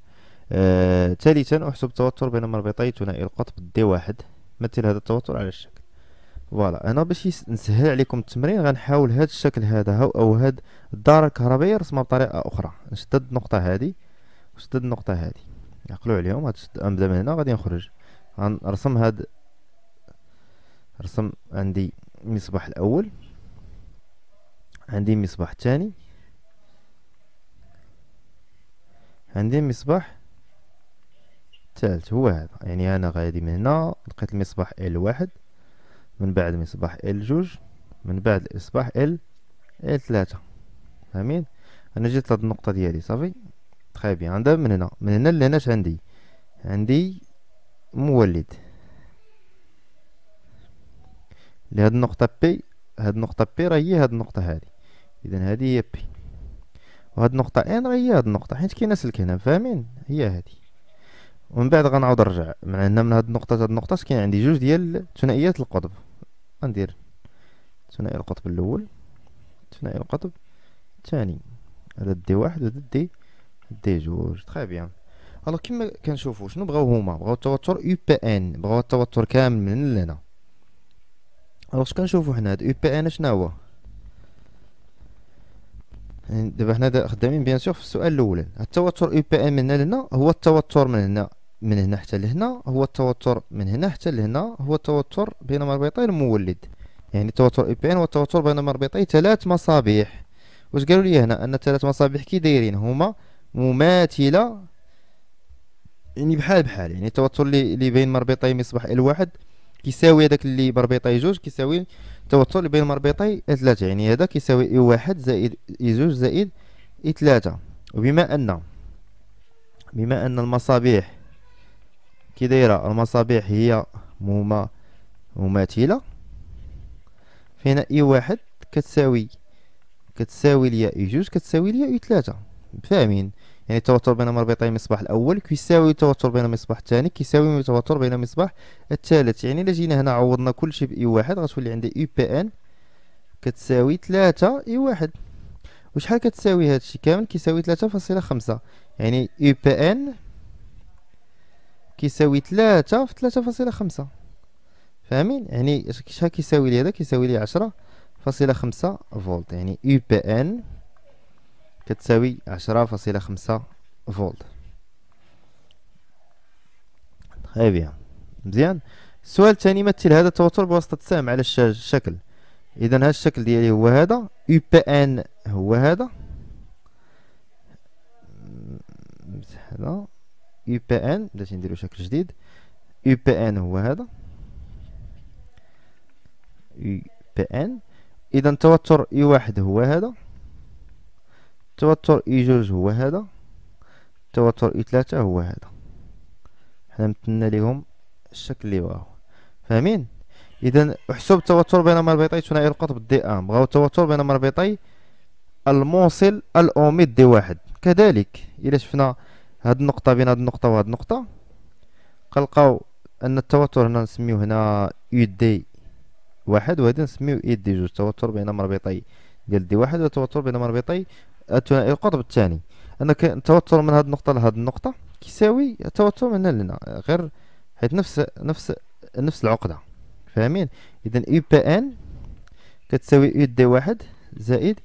آه، ثالثا احسب التوتر بين مربطي ثنائي القطب دي واحد مثل هذا التوتر على الشكل فوالا انا باش نسهل عليكم التمرين غنحاول هذا الشكل هذا او هاد الدار الكهربائيه رسمها بطريقه اخرى نشدد النقطه هذه وسدد النقطة هادي نعقلو عليهم غتسد نبدا من هنا غادي نخرج غنرسم هاد رسم عندي المصباح الأول عندي المصباح الثاني عندي المصباح الثالث هو هذا يعني انا غادي من هنا لقيت المصباح ال واحد من بعد المصباح ال جوج من بعد المصباح ال ال ثلاثة فاهمين انا جيت لهاد النقطة ديالي صافي تخي بيان دابا من هنا من هنا لهنا اش عندي عندي مولد لهاد النقطة بي هاد النقطة بي راه هي هاد النقطة هادي إذا هادي هي بي وهاد النقطة ان راه هي هاد النقطة حيت كاينة سلك هنا فاهمين هي هادي ومن بعد غنعاود نرجع من هنا من هاد النقطة هاد النقطة كاين عندي جوج ديال ثنائيات القطب غندير ثنائي القطب الأول ثنائي القطب الثاني هذا دي واحد وهذا دي دي جوج تري بيان الوغ كيما كنشوفو شنو بغاو هما بغاو التوتر يو بي ان بغاو التوتر كامل من لهنا الوغ كنشوفو حنا هاد يو بي ان شنو هو دابا حنا خدامين بيان سور في السؤال الاول التوتر يو بي ان من هنا لهنا هو التوتر من هنا من هنا حتى لهنا هو التوتر من هنا حتى لهنا هو التوتر بين مربطي المولد يعني التوتر يو بي ان والتوتر بين مربطي ثلاث مصابيح واش قالوا لي هنا ان ثلاث مصابيح كي دايرين هما مماثله يعني بحال بحال يعني التوتر اللي بين مربطي مصباح ال1 كيساوي هذاك اللي بربطي جوج كيساوي التوتر اللي بين مربطي ثلاثة يعني هذا كيساوي اي واحد زائد اي جوج زائد اي ثلاثة وبما ان بما ان المصابيح كي دايره المصابيح هي مما مماثلة فهنا اي واحد كتساوي كتساوي ليا اي جوج كتساوي ليا اي ثلاثة فاهمين يعني التوتر بين مربطي المصباح الاول كيساوي التوتر بين المصباح الثاني كيساوي التوتر بين المصباح الثالث يعني الا جينا هنا عوضنا كل شيء باي واحد غتولي عندي يو بي ان كتساوي 3 اي واحد وشحال كتساوي الشيء كامل كيساوي 3.5 يعني يو بي ان كيساوي 3 في 3.5 فاهمين يعني شحال كيساوي لي هذا كيساوي لي 10.5 فاصلة خمسة فولت يعني يو بي ان كتساوي عشرة فاصلة خمسة فولت هاي طيب بيان مزيان السؤال الثاني مثل هذا التوتر بواسطة السهم على الشكل اذا هذا الشكل ديالي هو هذا يو بي ان هو هذا هذا يو بي ان بلاتي نديرو شكل جديد يو بي ان هو هذا يو بي ان اذا توتر يو واحد هو هذا التوتر اي جوج هو هذا التوتر اي ثلاثة هو هذا حنا مثلنا ليهم الشكل اللي بغاو فاهمين اذا احسب التوتر بين مربطي ثنائي القطب دي ان بغاو التوتر بين مربطي الموصل الاوميد دي واحد كذلك الا شفنا هاد النقطه بين هاد النقطه وهاد النقطه كنلقاو ان التوتر هنا نسميو هنا اي دي واحد وهذا نسميو اي دي جوج توتر بين مربطي ديال دي واحد وتوتر بين مربطي الثنائي القطب الثاني انك التوتر من هذه النقطه لهذه النقطه كيساوي التوتر من هنا لهنا غير حيت نفس نفس نفس العقده فاهمين اذا يو بي ان كتساوي يو دي واحد زائد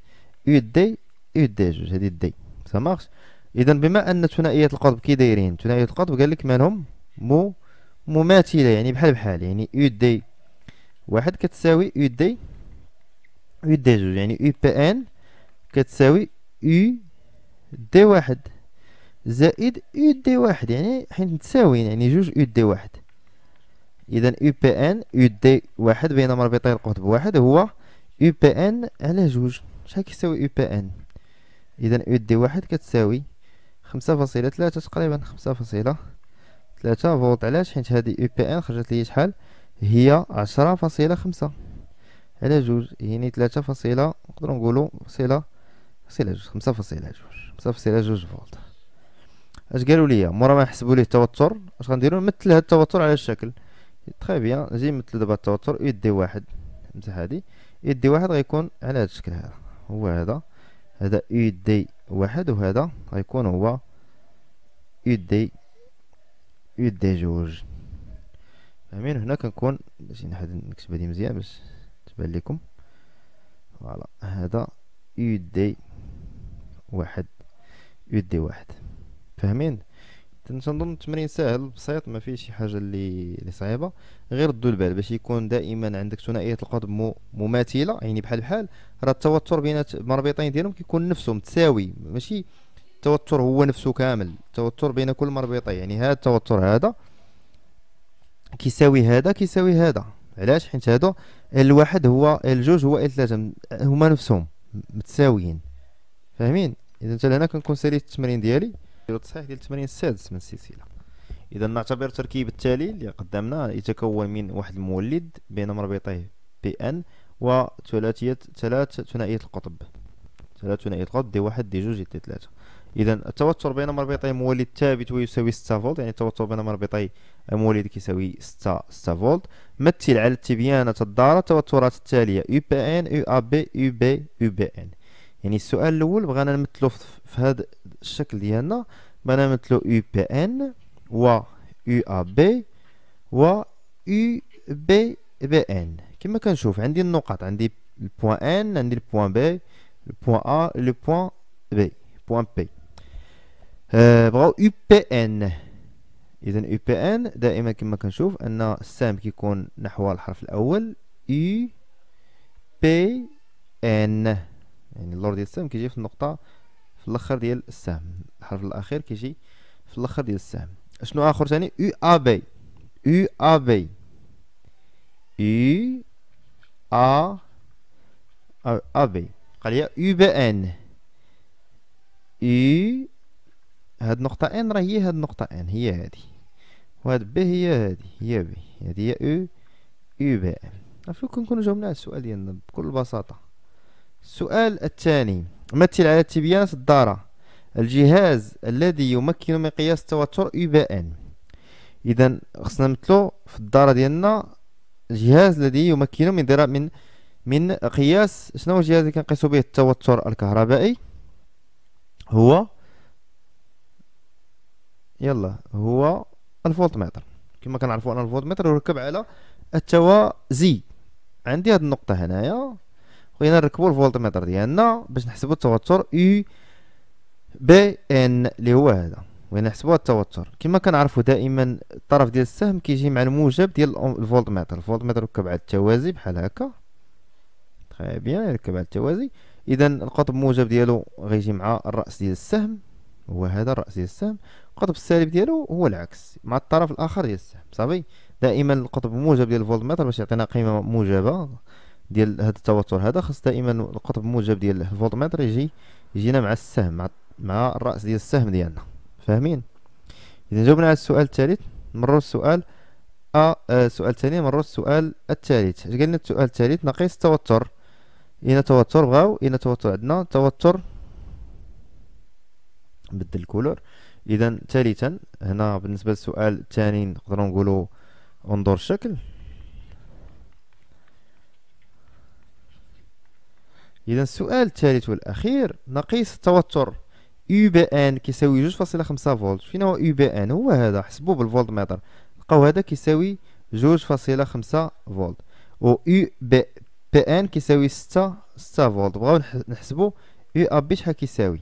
يو دي يو دي جوج هذه دي سامارش اذا بما ان ثنائيات القطب كي دايرين ثنائيات القطب قال لك مالهم مو مماثله يعني بحال بحال يعني يو دي واحد كتساوي يو دي يو دي جوج يعني يو بي ان كتساوي U دي واحد زائد U دي واحد يعني حيت متساويين يعني جوج U دي واحد اذا U بي ان U دي واحد بين مربطي القطب واحد هو U بي ان على جوج شحال كيساوي U بي ان اذا U دي واحد كتساوي خمسة فاصلة ثلاثة تقريبا خمسة فاصلة ثلاثة فولت علاش حيت هذه U بي ان خرجت لي شحال هي عشرة فاصلة خمسة على جوج يعني ثلاثة فاصلة نقدرو نقولو فاصلة فاصلة جوج خمسة فاصلة جوج خمسة فاصلة جوج فولت اش قالوا لي مورا ما يحسبوا ليه التوتر اش غنديروا نمثل هاد التوتر على الشكل تخي بيان نجي نمثل دابا التوتر يدي واحد مسح هادي يدي واحد غيكون على هاد الشكل هذا هو هذا هذا يدي واحد وهذا غيكون هو يدي يدي جوج فاهمين هنا كنكون باش نحد نكتب هادي مزيان باش تبان لكم فوالا هذا يدي واحد يدي واحد فاهمين تنظن التمرين ساهل بسيط ما فيه شي حاجه اللي اللي صعيبه غير دو البال باش يكون دائما عندك ثنائيه القطب مماثله يعني بحال بحال راه التوتر بين المربطين ديالهم كيكون نفسه متساوي ماشي التوتر هو نفسه كامل التوتر بين كل مربطه يعني هذا التوتر هذا كيساوي هذا كيساوي هذا علاش حيت هادو الواحد هو الجوج هو الثلاثه هما نفسهم متساويين فاهمين اذا حتى لهنا كنكون ساليت التمرين ديالي ديال التصحيح ديال التمرين السادس من السلسله اذا نعتبر التركيب التالي اللي قدامنا يتكون من واحد المولد بين مربطيه بي ان وثلاثيه ثلاث ثنائيه القطب ثلاث ثنائيه القطب دي واحد دي جوج دي ثلاثه اذا التوتر بين مربطي مولد ثابت ويساوي 6 فولت يعني التوتر بين مربطي مولد كيساوي 6 6 فولت مثل على التبيانة الدارة التوترات التالية يو بي ان يو ا بي يو بي يو بي ان يعني السؤال الاول بغينا نمثلو في هذا الشكل ديالنا بغينا نمثلو او بي ان و او ا بي و او بي بي ان كما كنشوف عندي النقط عندي البوان ان عندي البوان بي البوان ا البوان بي بوان بي أه بغاو او بي ان اذا او بي ان دائما كما كنشوف ان السهم كيكون نحو الحرف الاول او بي ان يعني اللور ديال السهم كيجي في النقطه في الاخر ديال السهم الحرف الاخير كيجي في الاخر ديال السهم شنو اخر ثاني يو ا بي يو ا بي يو ا بي قال لي يو بي ان اي هاد النقطه ان راه هي هاد النقطه ان هي هادي وهاد بي هي هادي هي بي هادي هي او يو بي ان عرفتو كنكونو جاوبنا على السؤال ديالنا بكل بساطه السؤال الثاني مثل على تبيان الدارة الجهاز الذي يمكن من قياس التوتر اي بي ان اذا خصنا نمثلو في الدارة ديالنا الجهاز الذي يمكن من درا من من قياس شنو هو الجهاز اللي كنقيسو به التوتر الكهربائي هو يلا هو الفولتمتر كما كنعرفوا ان الفولتمتر يركب على التوازي عندي هاد النقطه هنايا بغينا نركبو الفولتميتر ديالنا باش نحسبو التوتر U بي ان اللي هو هذا بغينا نحسبو التوتر كما كنعرفو دائما الطرف ديال السهم كيجي مع الموجب ديال الفولتميتر الفولتميتر يركب على التوازي بحال هكا تخي بيان يركب على التوازي اذا القطب الموجب ديالو غيجي مع الراس ديال السهم هو هذا الراس ديال السهم القطب السالب ديالو هو العكس مع الطرف الاخر ديال السهم صافي دائما القطب الموجب ديال الفولتمتر باش يعطينا قيمه موجبه ديال هذا التوتر هذا خاص دائما القطب الموجب ديال الفولتمتر يجي يجينا مع السهم مع الراس ديال السهم ديالنا فاهمين اذا جاوبنا على السؤال الثالث نمروا السؤال ا آه، آه، السؤال ثاني نمروا السؤال الثالث اش قال لنا السؤال الثالث نقيس التوتر اين توتر بغاو اين توتر عندنا توتر نبدل الكولور اذا ثالثا هنا بالنسبه للسؤال الثاني نقدروا نقولوا انظر الشكل إذا السؤال الثالث والأخير نقيس التوتر يو بي ان كيساوي 2.5 فولت فين هو يو بي ان هو هذا حسبوه بالفولت متر لقاو هذا كيساوي 2.5 فولت و يو بي ان كيساوي 6 6 فولت بغاو نحسبوا يو ا بي شحال كيساوي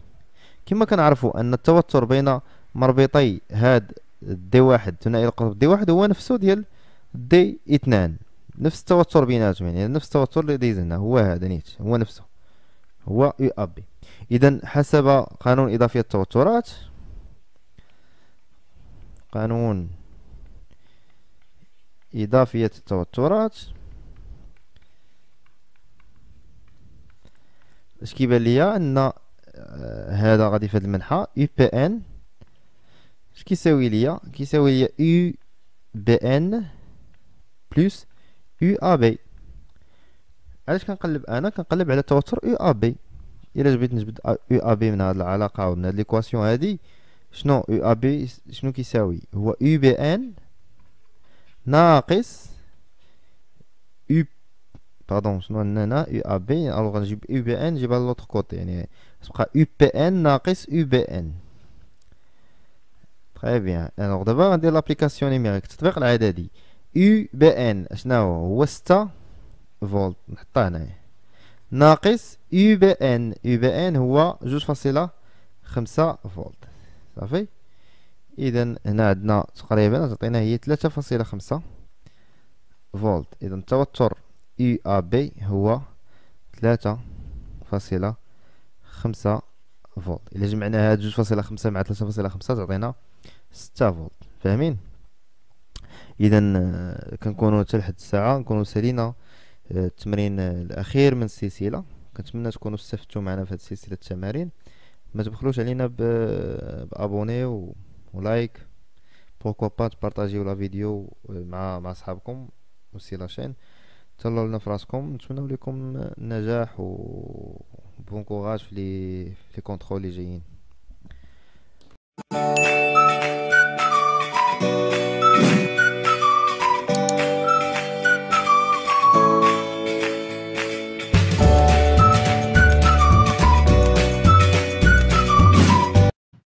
كما كنعرفوا ان التوتر بين مربطي هاد دي واحد ثنائي القطب دي واحد هو نفسه ديال دي اثنان نفس التوتر بيناتهم يعني نفس التوتر اللي دايز هنا هو هذا نيت هو نفسه هو يو اب بي اذا حسب قانون اضافيه التوترات قانون اضافيه التوترات اش كيبان ليا ان آه، هذا غادي في هذا المنحة يو بي ان اش كيساوي ليا كيساوي ليا يو بي ان بلس يو ا بي علاش كنقلب انا كنقلب على توتر يو ا بي الا جبت نجبد يو ا بي من هاد العلاقه ومن هاد ليكواسيون هادي شنو يو ا بي شنو كيساوي هو يو بي ان ناقص يو باردون شنو عندنا هنا يو ا بي الوغ نجيب يو بي ان نجيبها لوتر كوتي يعني تبقى يو بي ان ناقص يو بي ان تري بيان الوغ دابا غندير لابليكاسيون نيميريك التطبيق العددي يو بي ان شناهو هو ستة فولت نحطها هنايا ناقص يو بي ان يو بي ان هو جوج فاصلة خمسة فولت صافي اذا هنا عندنا تقريبا تعطينا هي ثلاثة فاصلة خمسة فولت اذا التوتر يو ا بي هو ثلاثة فاصلة خمسة فولت الا جمعنا هاد جوج فاصلة خمسة مع ثلاثة فاصلة خمسة تعطينا ستة فولت فاهمين اذا آه، كنكونو حتى لحد الساعه نكونو سالينا التمرين الاخير من السلسله كنتمنى تكونوا استفدتوا معنا في هذه سلسله التمارين ما تبخلوش علينا بابوني و... ولايك بوكو با تبارطاجيو لا فيديو مع مع صحابكم وسي لاشين تهلاو لنا في راسكم نتمنى لكم النجاح و بون كوراج في لي في لي كونترول اللي جايين